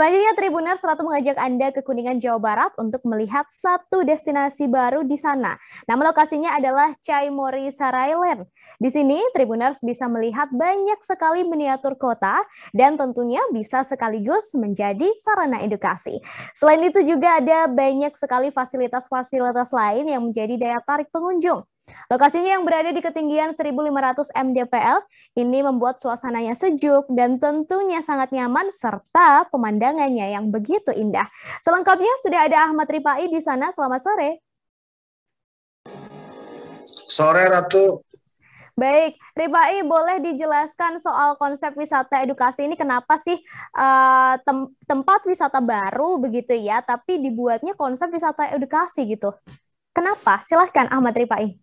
Selanjutnya Tribuners selalu mengajak Anda ke Kuningan, Jawa Barat untuk melihat satu destinasi baru di sana. Nama lokasinya adalah Chai Mori Sarai Di sini Tribuners bisa melihat banyak sekali miniatur kota dan tentunya bisa sekaligus menjadi sarana edukasi. Selain itu juga ada banyak sekali fasilitas-fasilitas lain yang menjadi daya tarik pengunjung. Lokasinya yang berada di ketinggian 1.500 mdpl ini membuat suasananya sejuk dan tentunya sangat nyaman serta pemandangannya yang begitu indah. Selengkapnya sudah ada Ahmad Ripai di sana. Selamat sore. Sore Ratu. Baik, Ripai boleh dijelaskan soal konsep wisata edukasi ini kenapa sih uh, tem tempat wisata baru begitu ya, tapi dibuatnya konsep wisata edukasi gitu. Kenapa? Silahkan Ahmad Ripai.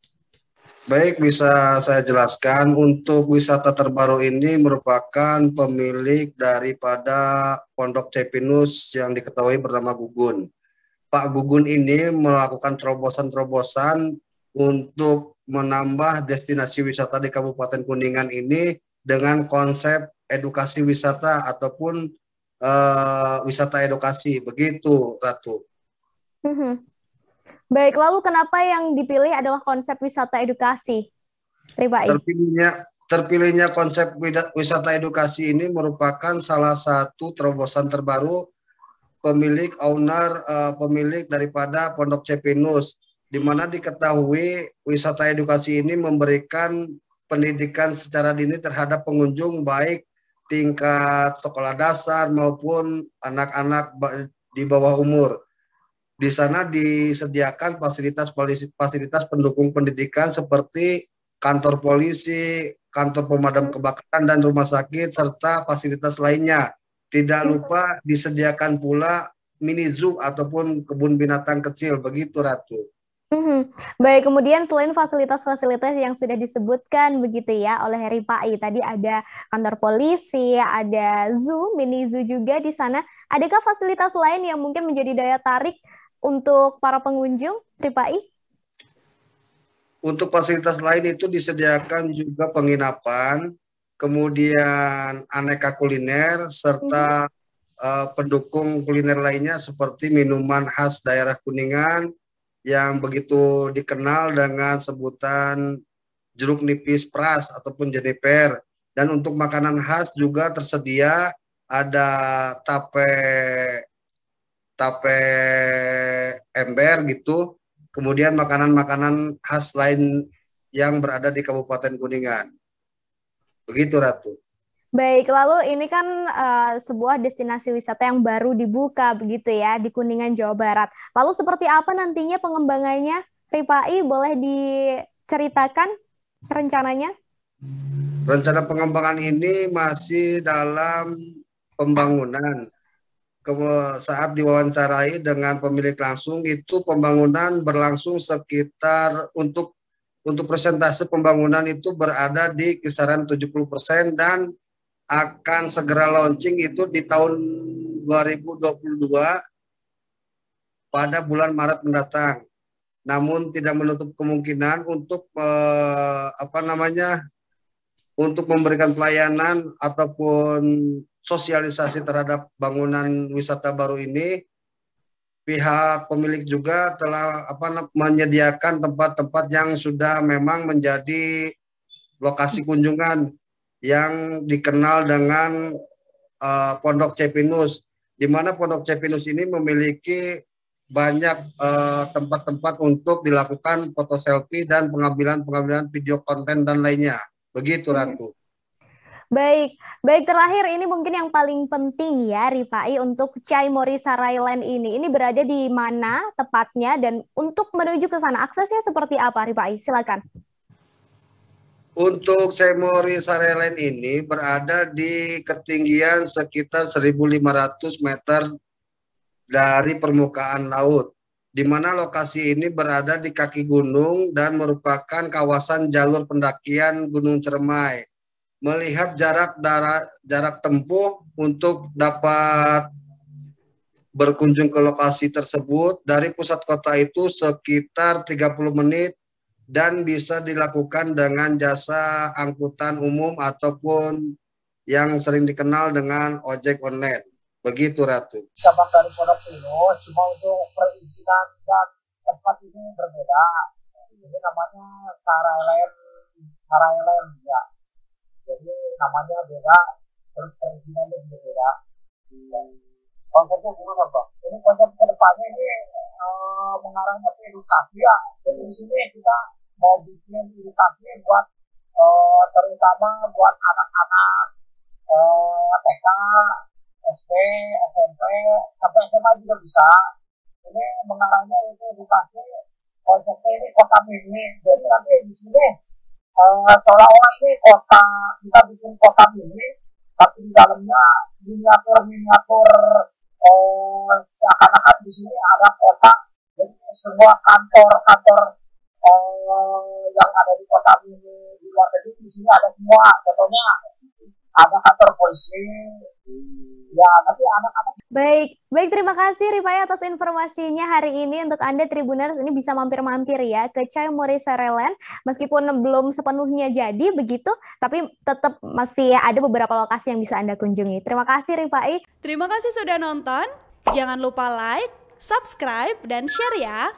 Baik, bisa saya jelaskan. Untuk wisata terbaru ini merupakan pemilik daripada Pondok Cepinus yang diketahui bernama Gugun. Pak Gugun ini melakukan terobosan-terobosan untuk menambah destinasi wisata di Kabupaten Kuningan ini dengan konsep edukasi wisata ataupun uh, wisata edukasi. Begitu, Ratu. Mm -hmm. Baik, lalu kenapa yang dipilih adalah konsep wisata edukasi? Ribai. Terpilihnya terpilihnya konsep wisata edukasi ini merupakan salah satu terobosan terbaru pemilik owner uh, pemilik daripada Pondok Cepinus di mana diketahui wisata edukasi ini memberikan pendidikan secara dini terhadap pengunjung baik tingkat sekolah dasar maupun anak-anak di bawah umur. Di sana disediakan fasilitas fasilitas pendukung pendidikan seperti kantor polisi, kantor pemadam hmm. kebakaran dan rumah sakit serta fasilitas lainnya. Tidak hmm. lupa disediakan pula mini zoo ataupun kebun binatang kecil begitu Ratu. Hmm. Baik, kemudian selain fasilitas-fasilitas yang sudah disebutkan begitu ya oleh Heri Pai, tadi ada kantor polisi, ada zoo, mini zoo juga di sana. Adakah fasilitas lain yang mungkin menjadi daya tarik untuk para pengunjung Tripai? Untuk fasilitas lain itu disediakan juga penginapan, kemudian aneka kuliner serta hmm. uh, pendukung kuliner lainnya seperti minuman khas daerah Kuningan yang begitu dikenal dengan sebutan jeruk nipis pras ataupun jeniper. Dan untuk makanan khas juga tersedia ada tape tape ember gitu, kemudian makanan-makanan khas lain yang berada di Kabupaten Kuningan. Begitu Ratu. Baik, lalu ini kan uh, sebuah destinasi wisata yang baru dibuka begitu ya di Kuningan Jawa Barat. Lalu seperti apa nantinya pengembangannya? Ripai boleh diceritakan rencananya? Rencana pengembangan ini masih dalam pembangunan saat diwawancarai dengan pemilik langsung itu pembangunan berlangsung sekitar untuk untuk persentase pembangunan itu berada di kisaran 70% dan akan segera launching itu di tahun 2022 pada bulan Maret mendatang. Namun tidak menutup kemungkinan untuk eh, apa namanya untuk memberikan pelayanan ataupun sosialisasi terhadap bangunan wisata baru ini pihak pemilik juga telah apa menyediakan tempat-tempat yang sudah memang menjadi lokasi kunjungan yang dikenal dengan uh, Pondok Cepinus di mana Pondok Cepinus ini memiliki banyak eh, tempat-tempat uh, untuk dilakukan foto selfie dan pengambilan-pengambilan video konten dan lainnya. Begitu hmm. Ratu. Baik, baik terakhir ini mungkin yang paling penting ya Rifai untuk Chai Mori ini. Ini berada di mana tepatnya dan untuk menuju ke sana aksesnya seperti apa Rifai? Silakan. Untuk Chai Mori ini berada di ketinggian sekitar 1500 meter dari permukaan laut di mana lokasi ini berada di kaki gunung dan merupakan kawasan jalur pendakian Gunung Cermai melihat jarak darat, jarak tempuh untuk dapat berkunjung ke lokasi tersebut dari pusat kota itu sekitar 30 menit dan bisa dilakukan dengan jasa angkutan umum ataupun yang sering dikenal dengan ojek online. Begitu Ratu. Cabang dari Pondok Pilo, cuma untuk perizinan dan tempat ini berbeda. Ini namanya Sarailen, Sarailen ya jadi namanya beda terus perizinannya juga beda dan konsepnya gimana bang ini konsep kedepannya ini uh, mengarahnya ke edukasi ya jadi di sini kita mau bikin edukasi buat uh, terutama buat anak-anak uh, eh, TK SD SMP sampai SMA juga bisa ini mengarahnya itu edukasi konsepnya ini kota mini jadi nanti di sini uh, eh, seolah-olah ini kota kita bikin kota ini tapi di dalamnya miniatur miniatur uh, eh, seakan-akan di sini ada kota jadi semua kantor-kantor uh, eh, yang ada di kota ini di luar negeri di sini ada semua contohnya ada kantor polisi ya tapi anak-anak Baik, baik terima kasih Rifai atas informasinya hari ini untuk Anda Tribuners ini bisa mampir-mampir ya ke Chai Mori meskipun belum sepenuhnya jadi begitu tapi tetap masih ada beberapa lokasi yang bisa Anda kunjungi. Terima kasih Rifai. Terima kasih sudah nonton. Jangan lupa like, subscribe dan share ya.